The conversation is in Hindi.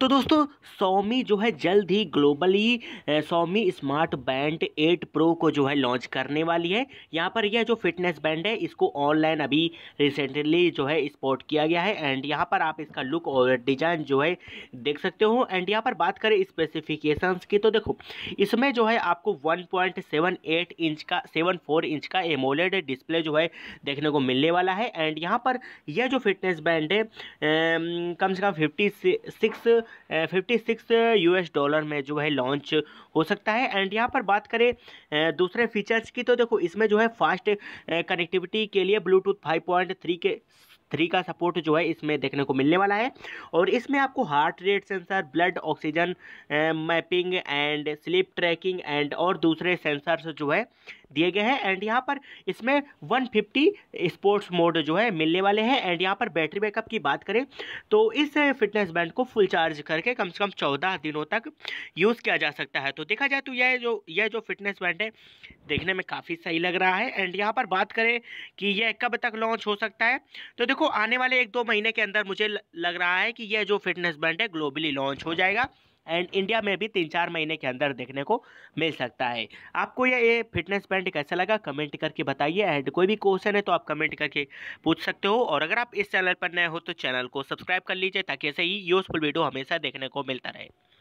तो दोस्तों सोमी जो है जल्द ही globally Xiaomi smart band 8 pro को जो है लॉन्च करने वाली है यहाँ पर यह जो फिटनेस बैंड है इसको ऑनलाइन अभी रिसेंटली जो है स्पोर्ट किया गया है एंड यहाँ पर आप इसका लुक और डिजाइन जो है देख सकते हो एंड यहाँ पर बात करें स्पेसिफिकेशन की तो देखो इसमें जो है आपको वन इंच का सेवन इंच का एमोलेड डिस्प्ले जो है देखने को मिलने वाला है एंड यहाँ पर यह जो फिटनेस बैंड है कम से कम fifty six fifty six US dollar में जो है लॉन्च हो सकता है एंड यहाँ पर बात करें दूसरे फीचर्स की तो देखो इसमें जो है फास्ट कनेक्टिविटी के लिए ब्लूटूथ फाइव पॉइंट थ्री के थ्री का सपोर्ट जो है इसमें देखने को मिलने वाला है और इसमें आपको heart rate sensor blood oxygen mapping and sleep tracking and और दूसरे सेंसर्स जो है दिए गए हैं एंड यहाँ पर इसमें 150 स्पोर्ट्स मोड जो है मिलने वाले हैं एंड यहाँ पर बैटरी बैकअप की बात करें तो इस फिटनेस बैंड को फुल चार्ज करके कम से कम चौदह दिनों तक यूज़ किया जा सकता है तो देखा जाए तो यह जो यह जो फिटनेस बैंड है देखने में काफ़ी सही लग रहा है एंड यहाँ पर बात करें कि यह कब तक लॉन्च हो सकता है तो देखो देखो आने वाले एक दो महीने के अंदर मुझे लग रहा है कि यह जो फिटनेस बैंड है ग्लोबली लॉन्च हो जाएगा एंड इंडिया में भी तीन चार महीने के अंदर देखने को मिल सकता है आपको यह ये फिटनेस बैंड कैसा लगा कमेंट करके बताइए एंड कोई भी क्वेश्चन है तो आप कमेंट करके पूछ सकते हो और अगर आप इस चैनल पर नए हो तो चैनल को सब्सक्राइब कर लीजिए ताकि ऐसे ही यूज़फुल वीडियो हमेशा देखने को मिलता रहे